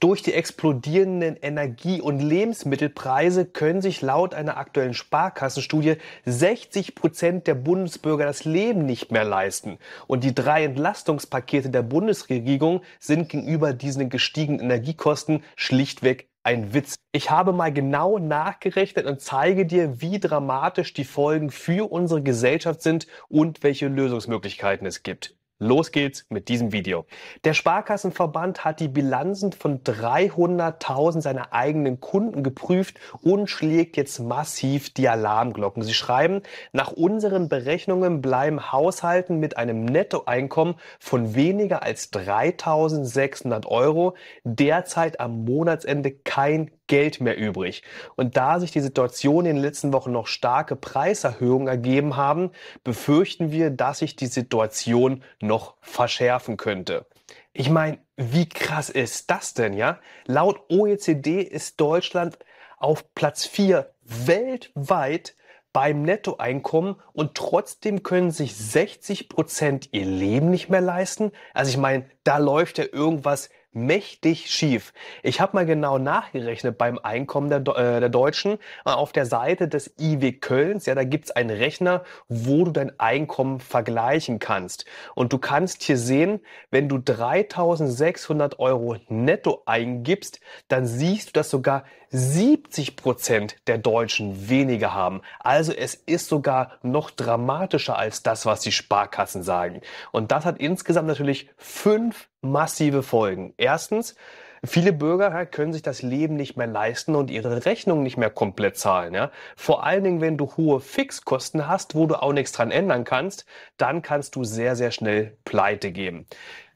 Durch die explodierenden Energie- und Lebensmittelpreise können sich laut einer aktuellen Sparkassenstudie 60 Prozent der Bundesbürger das Leben nicht mehr leisten. Und die drei Entlastungspakete der Bundesregierung sind gegenüber diesen gestiegenen Energiekosten schlichtweg ein Witz. Ich habe mal genau nachgerechnet und zeige dir, wie dramatisch die Folgen für unsere Gesellschaft sind und welche Lösungsmöglichkeiten es gibt. Los geht's mit diesem Video. Der Sparkassenverband hat die Bilanzen von 300.000 seiner eigenen Kunden geprüft und schlägt jetzt massiv die Alarmglocken. Sie schreiben, nach unseren Berechnungen bleiben Haushalten mit einem Nettoeinkommen von weniger als 3.600 Euro derzeit am Monatsende kein Geld mehr übrig. Und da sich die Situation in den letzten Wochen noch starke Preiserhöhungen ergeben haben, befürchten wir, dass sich die Situation noch verschärfen könnte. Ich meine, wie krass ist das denn, ja? Laut OECD ist Deutschland auf Platz 4 weltweit beim Nettoeinkommen und trotzdem können sich 60 Prozent ihr Leben nicht mehr leisten. Also ich meine, da läuft ja irgendwas mächtig schief. Ich habe mal genau nachgerechnet beim Einkommen der, äh, der Deutschen äh, auf der Seite des IW Kölns. Ja, da gibt's einen Rechner, wo du dein Einkommen vergleichen kannst. Und du kannst hier sehen, wenn du 3600 Euro netto eingibst, dann siehst du, dass sogar 70 Prozent der Deutschen weniger haben. Also es ist sogar noch dramatischer als das, was die Sparkassen sagen. Und das hat insgesamt natürlich fünf massive Folgen. Erstens, Viele Bürger können sich das Leben nicht mehr leisten und ihre Rechnungen nicht mehr komplett zahlen. Vor allen Dingen, wenn du hohe Fixkosten hast, wo du auch nichts dran ändern kannst, dann kannst du sehr, sehr schnell pleite geben.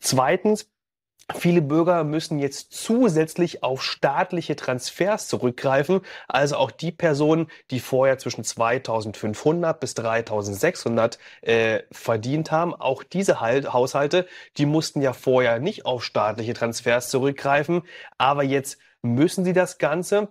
Zweitens, Viele Bürger müssen jetzt zusätzlich auf staatliche Transfers zurückgreifen, also auch die Personen, die vorher zwischen 2500 bis 3600 äh, verdient haben, auch diese Haushalte, die mussten ja vorher nicht auf staatliche Transfers zurückgreifen, aber jetzt müssen sie das Ganze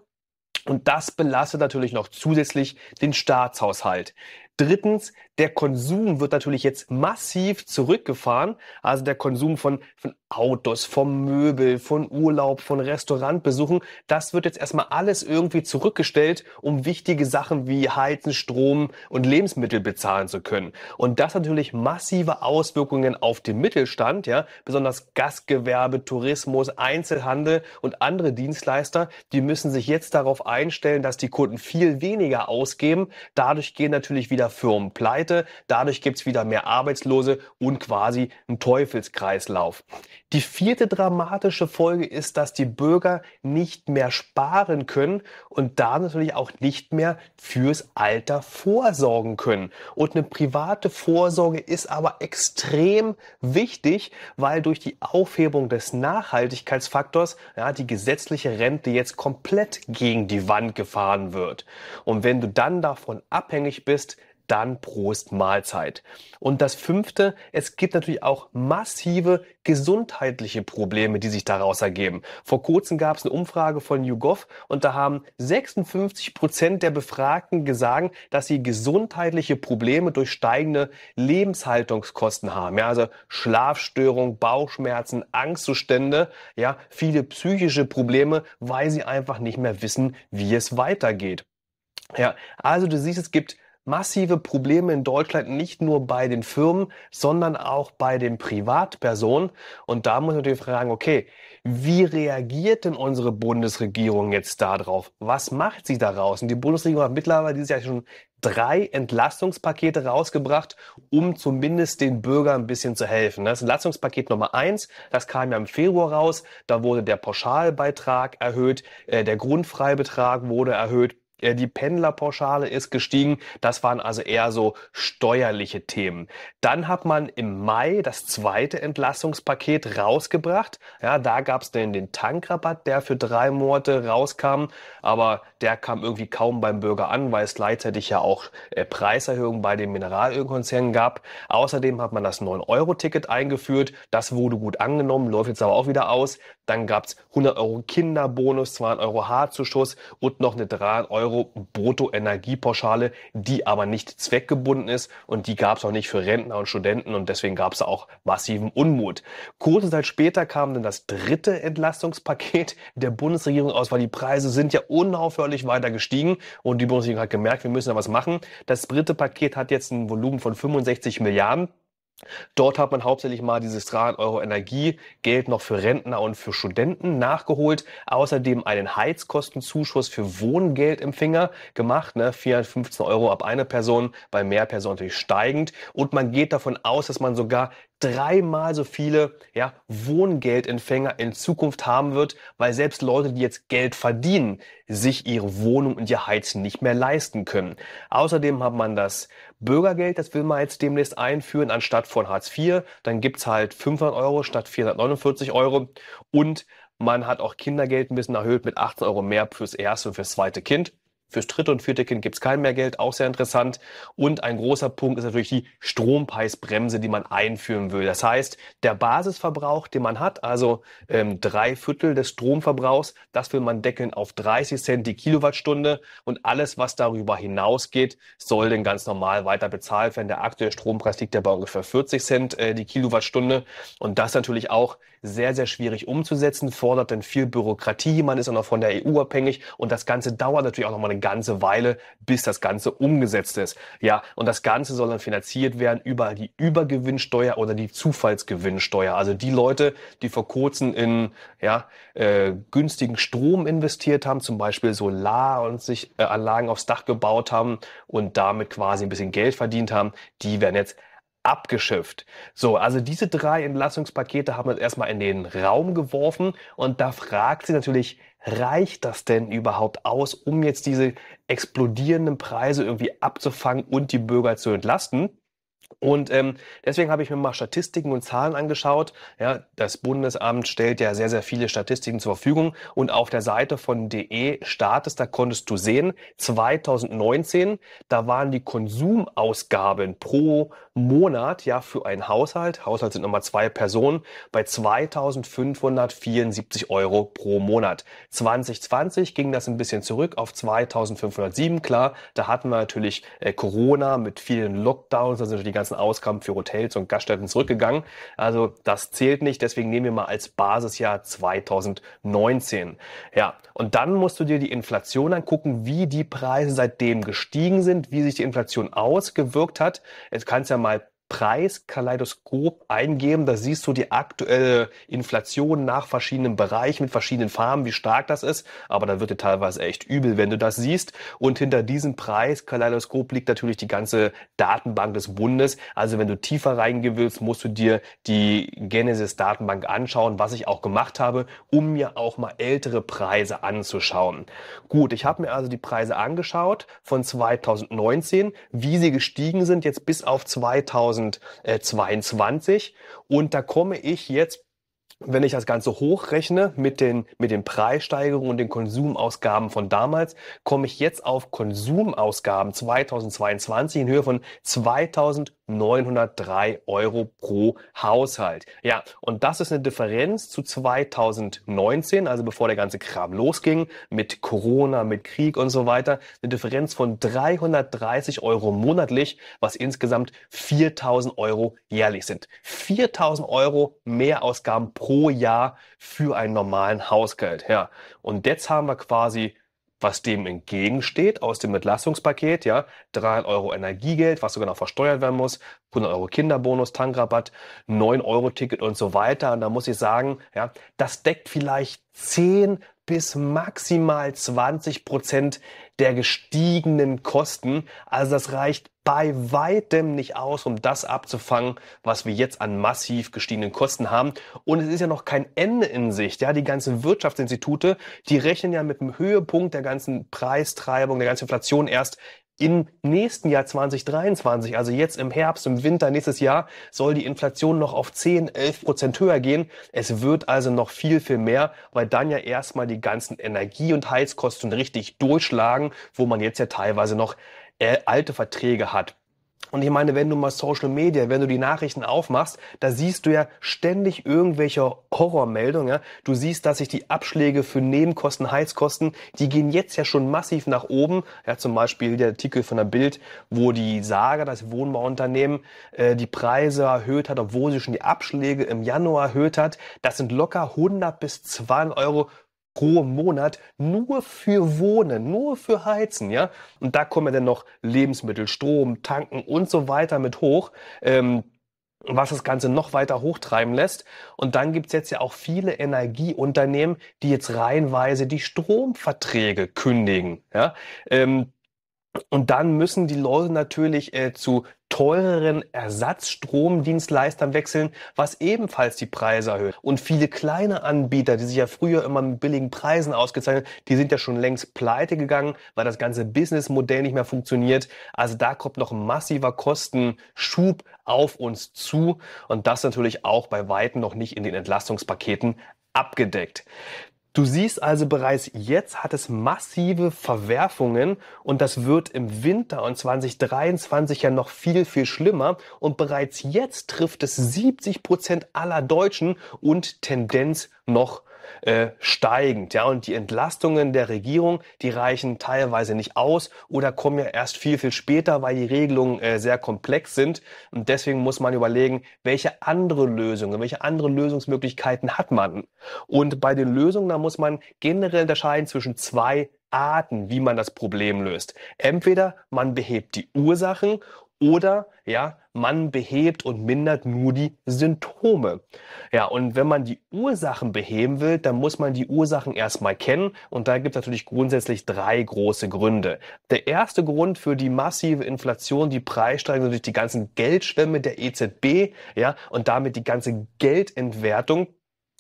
und das belastet natürlich noch zusätzlich den Staatshaushalt. Drittens, der Konsum wird natürlich jetzt massiv zurückgefahren. Also der Konsum von, von Autos, vom Möbel, von Urlaub, von Restaurantbesuchen, das wird jetzt erstmal alles irgendwie zurückgestellt, um wichtige Sachen wie Heizen, Strom und Lebensmittel bezahlen zu können. Und das hat natürlich massive Auswirkungen auf den Mittelstand, ja, besonders Gastgewerbe, Tourismus, Einzelhandel und andere Dienstleister, die müssen sich jetzt darauf einstellen, dass die Kunden viel weniger ausgeben. Dadurch gehen natürlich wieder Firmen pleite pleite, dadurch gibt es wieder mehr Arbeitslose und quasi einen Teufelskreislauf. Die vierte dramatische Folge ist, dass die Bürger nicht mehr sparen können und da natürlich auch nicht mehr fürs Alter vorsorgen können. Und eine private Vorsorge ist aber extrem wichtig, weil durch die Aufhebung des Nachhaltigkeitsfaktors ja, die gesetzliche Rente jetzt komplett gegen die Wand gefahren wird. Und wenn du dann davon abhängig bist, dann Prost Mahlzeit. Und das fünfte, es gibt natürlich auch massive gesundheitliche Probleme, die sich daraus ergeben. Vor kurzem gab es eine Umfrage von YouGov und da haben 56 Prozent der Befragten gesagt, dass sie gesundheitliche Probleme durch steigende Lebenshaltungskosten haben. Ja, also Schlafstörung, Bauchschmerzen, Angstzustände, ja, viele psychische Probleme, weil sie einfach nicht mehr wissen, wie es weitergeht. Ja, also du siehst, es gibt massive Probleme in Deutschland, nicht nur bei den Firmen, sondern auch bei den Privatpersonen. Und da muss man natürlich fragen, okay, wie reagiert denn unsere Bundesregierung jetzt darauf? Was macht sie daraus? Und die Bundesregierung hat mittlerweile dieses Jahr schon drei Entlastungspakete rausgebracht, um zumindest den Bürgern ein bisschen zu helfen. Das Entlastungspaket Nummer eins, das kam ja im Februar raus. Da wurde der Pauschalbeitrag erhöht, äh, der Grundfreibetrag wurde erhöht äh, die Pendlerpauschale ist gestiegen. Das waren also eher so steuerliche Themen. Dann hat man im Mai das zweite Entlastungspaket rausgebracht. Ja, da gab es den Tankrabatt, der für drei Monate rauskam. Aber der kam irgendwie kaum beim Bürger an, weil es gleichzeitig ja auch äh, Preiserhöhungen bei den Mineralölkonzernen gab. Außerdem hat man das 9-Euro-Ticket eingeführt. Das wurde gut angenommen, läuft jetzt aber auch wieder aus. Dann gab es 100 Euro Kinderbonus, 200 Euro Haarzuschuss und noch eine 3 Euro Brutto-Energiepauschale, die aber nicht zweckgebunden ist und die gab es auch nicht für Rentner und Studenten und deswegen gab es auch massiven Unmut. Kurze Zeit später kam dann das dritte Entlastungspaket der Bundesregierung aus, weil die Preise sind ja unaufhörlich deutlich weiter gestiegen und die Bundesregierung hat gemerkt, wir müssen da was machen. Das dritte Paket hat jetzt ein Volumen von 65 Milliarden. Dort hat man hauptsächlich mal dieses 300 Euro Energiegeld noch für Rentner und für Studenten nachgeholt. Außerdem einen Heizkostenzuschuss für Wohngeldempfänger gemacht, ne? 415 Euro ab einer Person, bei mehr Personen natürlich steigend. Und man geht davon aus, dass man sogar dreimal so viele ja, Wohngeldempfänger in Zukunft haben wird, weil selbst Leute, die jetzt Geld verdienen, sich ihre Wohnung und ihr Heizen nicht mehr leisten können. Außerdem hat man das Bürgergeld, das will man jetzt demnächst einführen, anstatt von Hartz IV. Dann gibt's halt 500 Euro statt 449 Euro. Und man hat auch Kindergeld ein bisschen erhöht mit 18 Euro mehr fürs erste und fürs zweite Kind. Fürs dritte und vierte Kind gibt es kein mehr Geld, auch sehr interessant. Und ein großer Punkt ist natürlich die Strompreisbremse, die man einführen will. Das heißt, der Basisverbrauch, den man hat, also ähm, drei Viertel des Stromverbrauchs, das will man deckeln auf 30 Cent die Kilowattstunde. Und alles, was darüber hinausgeht, soll denn ganz normal weiter bezahlt werden. Der aktuelle Strompreis liegt ja bei ungefähr 40 Cent äh, die Kilowattstunde. Und das natürlich auch sehr, sehr schwierig umzusetzen, fordert dann viel Bürokratie, man ist auch noch von der EU abhängig und das Ganze dauert natürlich auch noch mal eine ganze Weile, bis das Ganze umgesetzt ist. Ja, und das Ganze soll dann finanziert werden über die Übergewinnsteuer oder die Zufallsgewinnsteuer. Also die Leute, die vor kurzem in ja, äh, günstigen Strom investiert haben, zum Beispiel Solar und sich äh, Anlagen aufs Dach gebaut haben und damit quasi ein bisschen Geld verdient haben, die werden jetzt abgeschifft. So, also diese drei Entlassungspakete haben wir erstmal in den Raum geworfen und da fragt sie natürlich, reicht das denn überhaupt aus, um jetzt diese explodierenden Preise irgendwie abzufangen und die Bürger zu entlasten? Und ähm, deswegen habe ich mir mal Statistiken und Zahlen angeschaut. Ja, das Bundesamt stellt ja sehr, sehr viele Statistiken zur Verfügung. Und auf der Seite von DE Status, da konntest du sehen, 2019, da waren die Konsumausgaben pro Monat ja für einen Haushalt, Haushalt sind nochmal zwei Personen, bei 2574 Euro pro Monat. 2020 ging das ein bisschen zurück auf 2507, klar, da hatten wir natürlich äh, Corona mit vielen Lockdowns, da sind die ganzen Ausgaben für Hotels und Gaststätten zurückgegangen. Also das zählt nicht, deswegen nehmen wir mal als Basisjahr 2019. Ja, und dann musst du dir die Inflation angucken, wie die Preise seitdem gestiegen sind, wie sich die Inflation ausgewirkt hat. Jetzt kannst ja Preiskaleidoskop eingeben. Da siehst du die aktuelle Inflation nach verschiedenen Bereichen mit verschiedenen Farben, wie stark das ist. Aber da wird dir teilweise echt übel, wenn du das siehst. Und hinter diesem Preiskaleidoskop liegt natürlich die ganze Datenbank des Bundes. Also wenn du tiefer reingehen willst, musst du dir die Genesis-Datenbank anschauen, was ich auch gemacht habe, um mir auch mal ältere Preise anzuschauen. Gut, ich habe mir also die Preise angeschaut von 2019, wie sie gestiegen sind jetzt bis auf 2000 2022. Und da komme ich jetzt wenn ich das Ganze hochrechne mit den, mit den Preissteigerungen und den Konsumausgaben von damals, komme ich jetzt auf Konsumausgaben 2022 in Höhe von 2000 903 Euro pro Haushalt. Ja, und das ist eine Differenz zu 2019, also bevor der ganze Kram losging, mit Corona, mit Krieg und so weiter, eine Differenz von 330 Euro monatlich, was insgesamt 4000 Euro jährlich sind. 4000 Euro Mehrausgaben pro Jahr für einen normalen Haushalt. Ja, und jetzt haben wir quasi was dem entgegensteht aus dem Entlassungspaket, ja, 300 Euro Energiegeld, was sogar noch versteuert werden muss, 100 Euro Kinderbonus, Tankrabatt, 9 Euro Ticket und so weiter. Und da muss ich sagen, ja, das deckt vielleicht 10 bis maximal 20 Prozent der gestiegenen Kosten. Also das reicht bei weitem nicht aus, um das abzufangen, was wir jetzt an massiv gestiegenen Kosten haben. Und es ist ja noch kein Ende in Sicht. Ja, die ganzen Wirtschaftsinstitute, die rechnen ja mit dem Höhepunkt der ganzen Preistreibung, der ganzen Inflation erst im nächsten Jahr 2023, also jetzt im Herbst, im Winter nächstes Jahr, soll die Inflation noch auf 10, 11 Prozent höher gehen. Es wird also noch viel, viel mehr, weil dann ja erstmal die ganzen Energie- und Heizkosten richtig durchschlagen, wo man jetzt ja teilweise noch äh, alte Verträge hat. Und ich meine, wenn du mal Social Media, wenn du die Nachrichten aufmachst, da siehst du ja ständig irgendwelche Horrormeldungen. Ja? Du siehst, dass sich die Abschläge für Nebenkosten, Heizkosten, die gehen jetzt ja schon massiv nach oben. Ja, zum Beispiel der Artikel von der Bild, wo die Saga, das Wohnbauunternehmen, äh, die Preise erhöht hat, obwohl sie schon die Abschläge im Januar erhöht hat. Das sind locker 100 bis 200 Euro pro Monat nur für Wohnen, nur für Heizen, ja. Und da kommen ja dann noch Lebensmittel, Strom, Tanken und so weiter mit hoch. Ähm, was das Ganze noch weiter hochtreiben lässt. Und dann gibt's jetzt ja auch viele Energieunternehmen, die jetzt reihenweise die Stromverträge kündigen. Ja? Ähm, und dann müssen die Leute natürlich äh, zu teureren Ersatzstromdienstleistern wechseln, was ebenfalls die Preise erhöht. Und viele kleine Anbieter, die sich ja früher immer mit billigen Preisen ausgezeichnet, die sind ja schon längst pleite gegangen, weil das ganze Businessmodell nicht mehr funktioniert. Also da kommt noch ein massiver Kostenschub auf uns zu und das natürlich auch bei weitem noch nicht in den Entlastungspaketen abgedeckt. Du siehst also bereits jetzt hat es massive Verwerfungen und das wird im Winter und 2023 ja noch viel, viel schlimmer. Und bereits jetzt trifft es 70 Prozent aller Deutschen und Tendenz noch äh, steigend. Ja, und die Entlastungen der Regierung, die reichen teilweise nicht aus oder kommen ja erst viel, viel später, weil die Regelungen äh, sehr komplex sind. Und deswegen muss man überlegen, welche andere Lösungen, welche andere Lösungsmöglichkeiten hat man. Und bei den Lösungen, da muss man generell unterscheiden zwischen zwei Arten, wie man das Problem löst. Entweder man behebt die Ursachen oder ja, man behebt und mindert nur die Symptome. Ja, und wenn man die Ursachen beheben will, dann muss man die Ursachen erstmal kennen. Und da gibt es natürlich grundsätzlich drei große Gründe. Der erste Grund für die massive Inflation, die Preissteigerung durch die ganzen Geldschwämme der EZB, ja, und damit die ganze Geldentwertung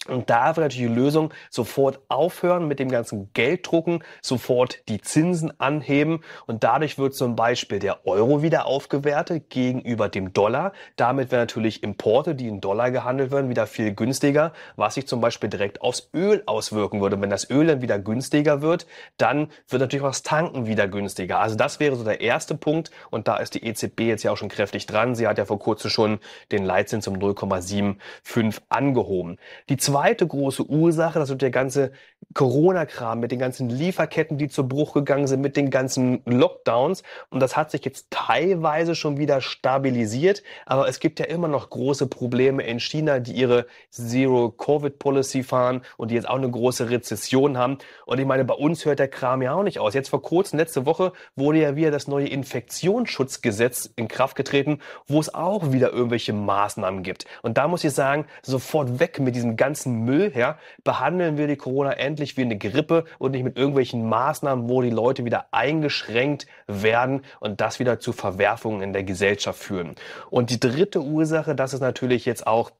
und da wäre natürlich die Lösung, sofort aufhören mit dem ganzen Gelddrucken, sofort die Zinsen anheben und dadurch wird zum Beispiel der Euro wieder aufgewertet gegenüber dem Dollar. Damit wären natürlich Importe, die in Dollar gehandelt werden, wieder viel günstiger, was sich zum Beispiel direkt aufs Öl auswirken würde. Und wenn das Öl dann wieder günstiger wird, dann wird natürlich auch das Tanken wieder günstiger. Also das wäre so der erste Punkt und da ist die EZB jetzt ja auch schon kräftig dran. Sie hat ja vor kurzem schon den Leitzins um 0,75 angehoben. Die zweite große Ursache, das wird der ganze Corona-Kram mit den ganzen Lieferketten, die zu Bruch gegangen sind, mit den ganzen Lockdowns. Und das hat sich jetzt teilweise schon wieder stabilisiert. Aber es gibt ja immer noch große Probleme in China, die ihre Zero-Covid-Policy fahren und die jetzt auch eine große Rezession haben. Und ich meine, bei uns hört der Kram ja auch nicht aus. Jetzt vor kurzem, letzte Woche, wurde ja wieder das neue Infektionsschutzgesetz in Kraft getreten, wo es auch wieder irgendwelche Maßnahmen gibt. Und da muss ich sagen, sofort weg mit diesem ganzen ganzen Müll her, behandeln wir die Corona endlich wie eine Grippe und nicht mit irgendwelchen Maßnahmen, wo die Leute wieder eingeschränkt werden und das wieder zu Verwerfungen in der Gesellschaft führen. Und die dritte Ursache, das ist natürlich jetzt auch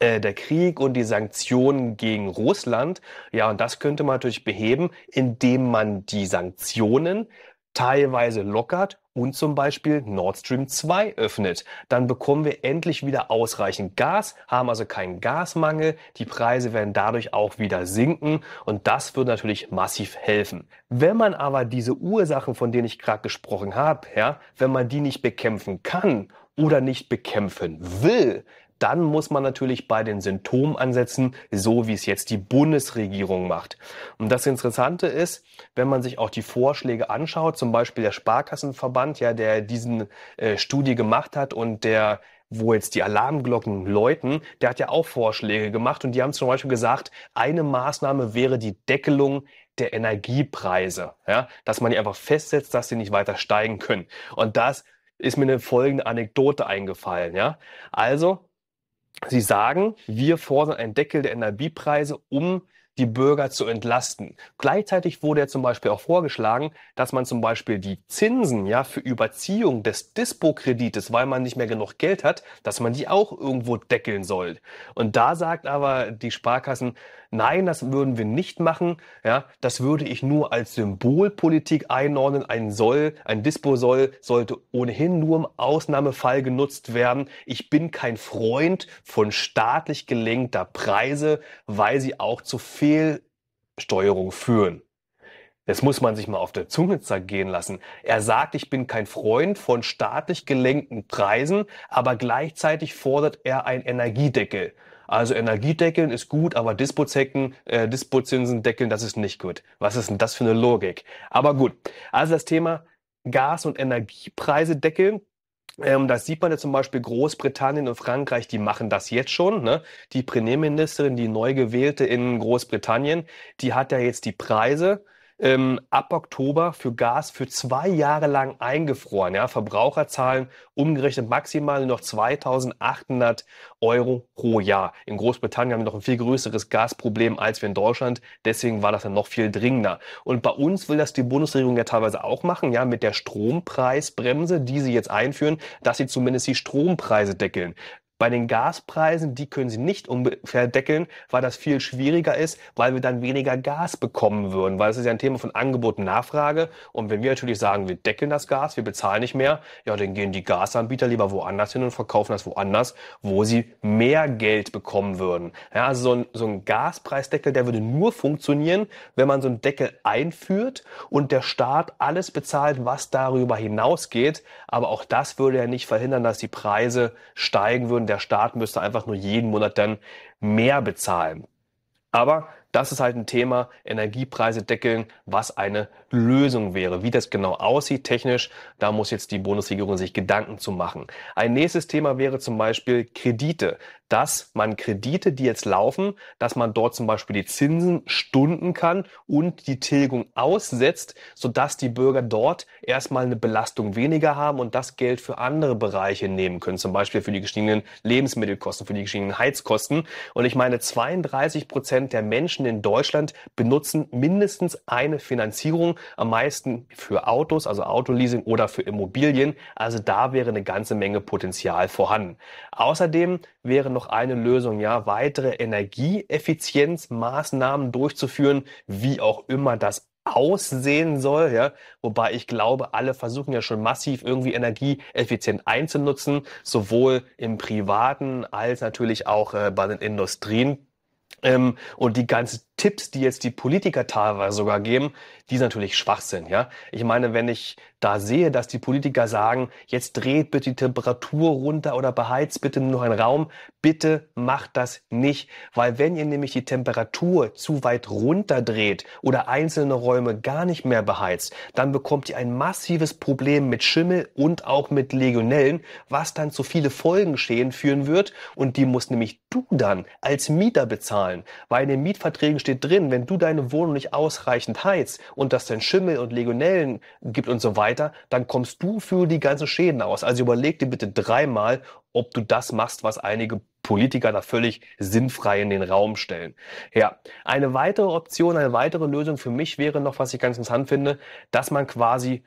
äh, der Krieg und die Sanktionen gegen Russland. Ja, und das könnte man natürlich beheben, indem man die Sanktionen teilweise lockert und zum Beispiel Nord Stream 2 öffnet. Dann bekommen wir endlich wieder ausreichend Gas, haben also keinen Gasmangel, die Preise werden dadurch auch wieder sinken und das wird natürlich massiv helfen. Wenn man aber diese Ursachen, von denen ich gerade gesprochen habe, ja, wenn man die nicht bekämpfen kann oder nicht bekämpfen will, dann muss man natürlich bei den Symptomen ansetzen, so wie es jetzt die Bundesregierung macht. Und das Interessante ist, wenn man sich auch die Vorschläge anschaut, zum Beispiel der Sparkassenverband, ja, der diesen äh, Studie gemacht hat und der wo jetzt die Alarmglocken läuten, der hat ja auch Vorschläge gemacht und die haben zum Beispiel gesagt, eine Maßnahme wäre die Deckelung der Energiepreise, ja, dass man die einfach festsetzt, dass sie nicht weiter steigen können. Und das ist mir eine folgende Anekdote eingefallen, ja. Also, Sie sagen, wir fordern einen Deckel der Energiepreise, um die Bürger zu entlasten. Gleichzeitig wurde ja zum Beispiel auch vorgeschlagen, dass man zum Beispiel die Zinsen ja für Überziehung des Dispo-Kredites, weil man nicht mehr genug Geld hat, dass man die auch irgendwo deckeln soll. Und da sagt aber die Sparkassen, Nein, das würden wir nicht machen. Ja, das würde ich nur als Symbolpolitik einordnen. Ein Soll, ein Disposoll sollte ohnehin nur im Ausnahmefall genutzt werden. Ich bin kein Freund von staatlich gelenkter Preise, weil sie auch zu Fehlsteuerung führen. Das muss man sich mal auf der Zunge zergehen lassen. Er sagt, ich bin kein Freund von staatlich gelenkten Preisen, aber gleichzeitig fordert er einen Energiedeckel. Also Energiedeckeln ist gut, aber Dispozecken, äh, Dispozinsen deckeln, das ist nicht gut. Was ist denn das für eine Logik? Aber gut, also das Thema Gas- und Energiepreise deckeln, ähm, das sieht man ja zum Beispiel Großbritannien und Frankreich, die machen das jetzt schon. Ne? Die Premierministerin, die neu gewählte in Großbritannien, die hat ja jetzt die Preise ähm, ab Oktober für Gas für zwei Jahre lang eingefroren. Ja? Verbraucherzahlen umgerechnet maximal noch 2800 Euro pro Jahr. In Großbritannien haben wir noch ein viel größeres Gasproblem als wir in Deutschland. Deswegen war das dann noch viel dringender. Und bei uns will das die Bundesregierung ja teilweise auch machen, ja, mit der Strompreisbremse, die sie jetzt einführen, dass sie zumindest die Strompreise deckeln. Bei den Gaspreisen, die können sie nicht verdeckeln, weil das viel schwieriger ist, weil wir dann weniger Gas bekommen würden, weil es ist ja ein Thema von Angebot und Nachfrage. Und wenn wir natürlich sagen, wir deckeln das Gas, wir bezahlen nicht mehr, ja, dann gehen die Gasanbieter lieber woanders hin und verkaufen das woanders, wo sie mehr Geld bekommen würden. Ja, also so ein, so ein Gaspreisdeckel, der würde nur funktionieren, wenn man so einen Deckel einführt und der Staat alles bezahlt, was darüber hinausgeht. Aber auch das würde ja nicht verhindern, dass die Preise steigen würden der Staat müsste einfach nur jeden Monat dann mehr bezahlen. Aber das ist halt ein Thema, Energiepreise deckeln, was eine Lösung wäre. Wie das genau aussieht technisch, da muss jetzt die Bundesregierung sich Gedanken zu machen. Ein nächstes Thema wäre zum Beispiel Kredite. Dass man Kredite, die jetzt laufen, dass man dort zum Beispiel die Zinsen stunden kann und die Tilgung aussetzt, sodass die Bürger dort erstmal eine Belastung weniger haben und das Geld für andere Bereiche nehmen können. Zum Beispiel für die gestiegenen Lebensmittelkosten, für die gestiegenen Heizkosten. Und ich meine, 32 Prozent der Menschen Menschen in Deutschland benutzen mindestens eine Finanzierung, am meisten für Autos, also Autoleasing oder für Immobilien. Also da wäre eine ganze Menge Potenzial vorhanden. Außerdem wäre noch eine Lösung, ja, weitere Energieeffizienzmaßnahmen durchzuführen, wie auch immer das aussehen soll, ja, wobei ich glaube, alle versuchen ja schon massiv irgendwie energieeffizient einzunutzen, sowohl im privaten als natürlich auch äh, bei den Industrien ähm, und die ganze Tipps, die jetzt die Politiker teilweise sogar geben, die ist natürlich Schwachsinn. Ja? Ich meine, wenn ich da sehe, dass die Politiker sagen, jetzt dreht bitte die Temperatur runter oder beheizt bitte nur noch einen Raum, bitte macht das nicht. Weil wenn ihr nämlich die Temperatur zu weit runterdreht oder einzelne Räume gar nicht mehr beheizt, dann bekommt ihr ein massives Problem mit Schimmel und auch mit Legionellen, was dann zu viele Folgenschäden führen wird. Und die muss nämlich du dann als Mieter bezahlen, weil in den Mietverträgen steht steht drin, wenn du deine Wohnung nicht ausreichend heizt und das dann Schimmel und Legionellen gibt und so weiter, dann kommst du für die ganzen Schäden aus. Also überleg dir bitte dreimal, ob du das machst, was einige Politiker da völlig sinnfrei in den Raum stellen. Ja, eine weitere Option, eine weitere Lösung für mich wäre noch, was ich ganz interessant finde, dass man quasi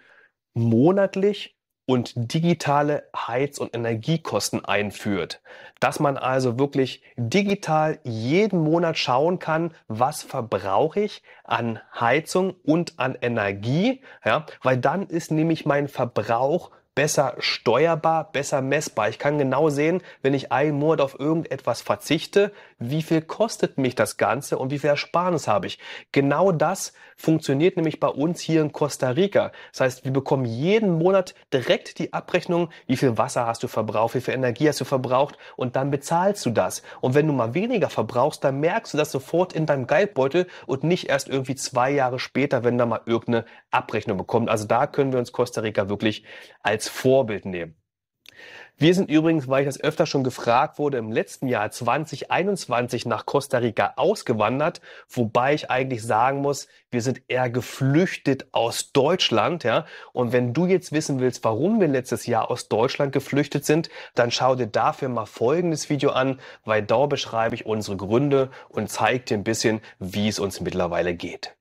monatlich und digitale Heiz- und Energiekosten einführt. Dass man also wirklich digital jeden Monat schauen kann, was verbrauche ich an Heizung und an Energie, ja, weil dann ist nämlich mein Verbrauch besser steuerbar, besser messbar. Ich kann genau sehen, wenn ich einen Monat auf irgendetwas verzichte, wie viel kostet mich das Ganze und wie viel Ersparnis habe ich. Genau das funktioniert nämlich bei uns hier in Costa Rica. Das heißt, wir bekommen jeden Monat direkt die Abrechnung, wie viel Wasser hast du verbraucht, wie viel Energie hast du verbraucht und dann bezahlst du das. Und wenn du mal weniger verbrauchst, dann merkst du das sofort in deinem Geldbeutel und nicht erst irgendwie zwei Jahre später, wenn da mal irgendeine Abrechnung bekommt. Also da können wir uns Costa Rica wirklich als Vorbild nehmen. Wir sind übrigens, weil ich das öfter schon gefragt wurde, im letzten Jahr 2021 nach Costa Rica ausgewandert, wobei ich eigentlich sagen muss, wir sind eher geflüchtet aus Deutschland, ja. Und wenn du jetzt wissen willst, warum wir letztes Jahr aus Deutschland geflüchtet sind, dann schau dir dafür mal folgendes Video an, weil da beschreibe ich unsere Gründe und zeige dir ein bisschen, wie es uns mittlerweile geht.